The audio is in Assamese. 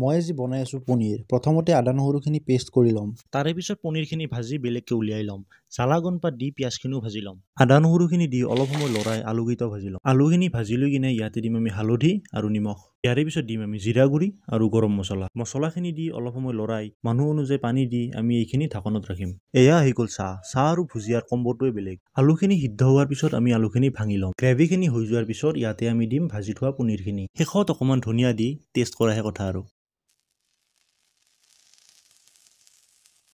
মই আজি বনাই আছো পনীৰ প্ৰথমতে আদা নহৰুখিনি পেষ্ট কৰি ল'ম তাৰে পিছত পনীৰখিনি ভাজি বেলেগকৈ উলিয়াই ল'ম জ্বালা পাত দি পিঁয়াজখিনিও ভাজি ল'ম আদা নহৰুখিনি দি অলপ সময় লৰাই আলুকেইটাও ভাজি ল'ম আলুখিনি ভাজি লৈ কিনে ইয়াতে দিম আমি হালধি আৰু নিমখ ইয়াৰে পিছত দিম আমি জিৰা গুড়ি আৰু গৰম মছলা মছলাখিনি দি অলপ সময় লৰাই মানুহ অনুযায়ী পানী দি আমি এইখিনি ঢাকনত ৰাখিম এয়া আহি গ'ল চাহ চাহ আৰু ভুজিয়াৰ কম্বটোৱে বেলেগ আলুখিনি সিদ্ধ হোৱাৰ পিছত আমি আলুখিনি ভাঙি লওঁ গ্ৰেভিখিনি হৈ যোৱাৰ পিছত ইয়াতে আমি দিম ভাজি থোৱা পনীৰখিনি শেষত অকণমান ধনিয়া দি টেষ্ট কৰাহে কথা আৰু